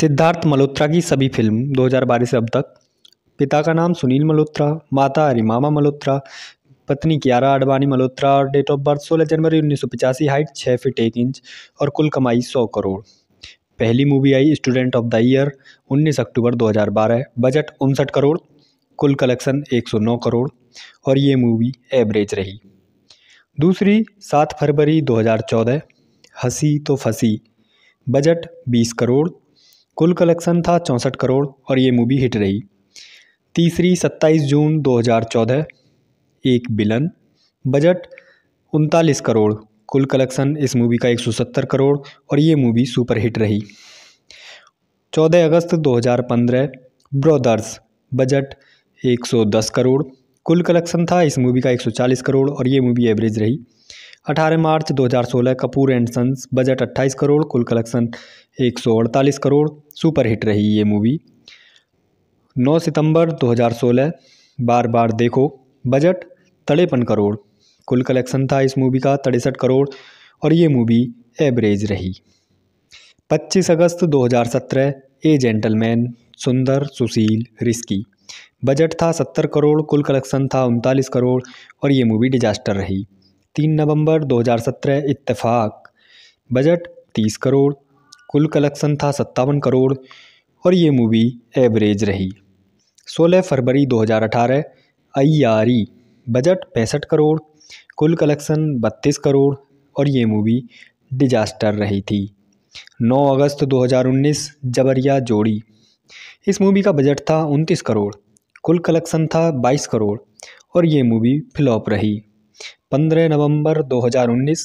सिद्धार्थ मल्होत्रा की सभी फिल्म 2012 से अब तक पिता का नाम सुनील मल्होत्रा माता हरिमामा मल्होत्रा पत्नी कियारा आडवाणी मल्होत्रा और डेट ऑफ बर्थ 16 जनवरी उन्नीस हाइट 6 फीट एक इंच और कुल कमाई 100 करोड़ पहली movie I student of the year 19 October 2012 budget उनसठ करोड़ कुल कलेक्शन 109 करोड़ और ये मूवी एवरेज रही दूसरी सात फरवरी 2014 हंसी तो फंसी बजट 20 करोड़ कुल कलेक्शन था चौंसठ करोड़ और ये मूवी हिट रही तीसरी 27 जून 2014 एक बिलन बजट उनतालीस करोड़ कुल कलेक्शन इस मूवी का 170 करोड़ और ये मूवी सुपर हिट रही 14 अगस्त 2015 ब्रदर्स बजट 110 करोड़ कुल कलेक्शन था इस मूवी का 140 करोड़ और ये मूवी एवरेज रही 18 मार्च 2016 Kapoor and sons budget 28 crore कुल कलेक्शन अड़तालीस करोड़ सुपरहिट रही ये मूवी 9 सितंबर 2016 बार बार देखो बजट तड़ेपन करोड़ कुल कलेक्शन था इस मूवी का तिरसठ करोड़ और ये मूवी एवरेज रही 25 अगस्त 2017 ए जेंटलमैन सुंदर सुशील रिस्की बजट था 70 करोड़ कुल कलेक्शन था उनतालीस करोड़ और ये मूवी डिजास्टर रही तीन नवंबर 2017 इत्तेफाक बजट 30 करोड़ कुल कलेक्शन था सत्तावन करोड़ और ये मूवी एवरेज रही 16 फरवरी 2018 अयारी बजट पैंसठ करोड़ कुल कलेक्शन बत्तीस करोड़ और ये मूवी डिजास्टर रही थी 9 अगस्त 2019 जबरिया जोड़ी इस मूवी का बजट था उनतीस करोड़ कुल कलेक्शन था 22 करोड़ और ये मूवी फ्लॉप रही पंद्रह नवंबर 2019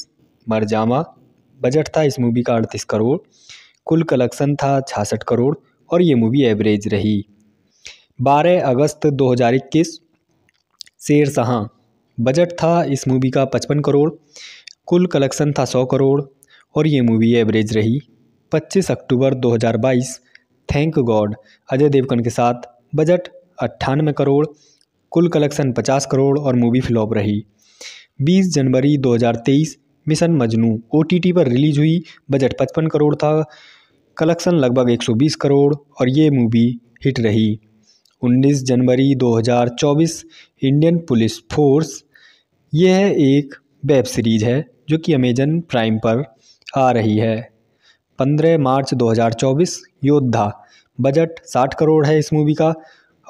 मरजामा बजट था इस मूवी का अड़तीस करोड़ कुल कलेक्शन था छियासठ करोड़ और ये मूवी एवरेज रही 12 अगस्त 2021 शेर शाह बजट था इस मूवी का पचपन करोड़ कुल कलेक्शन था सौ करोड़ और ये मूवी एवरेज रही 25 अक्टूबर 2022 थैंक गॉड अजय देवगन के साथ बजट अट्ठानवे करोड़ कुल कलेक्शन 50 करोड़ और मूवी फ्लॉप रही बीस जनवरी 2023 मिशन मजनू ओ पर रिलीज हुई बजट पचपन करोड़ था कलेक्शन लगभग 120 करोड़ और ये मूवी हिट रही 19 जनवरी 2024 इंडियन पुलिस फोर्स यह एक वेब सीरीज़ है जो कि अमेजन प्राइम पर आ रही है 15 मार्च 2024 योद्धा बजट 60 करोड़ है इस मूवी का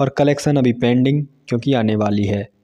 और कलेक्शन अभी पेंडिंग क्योंकि आने वाली है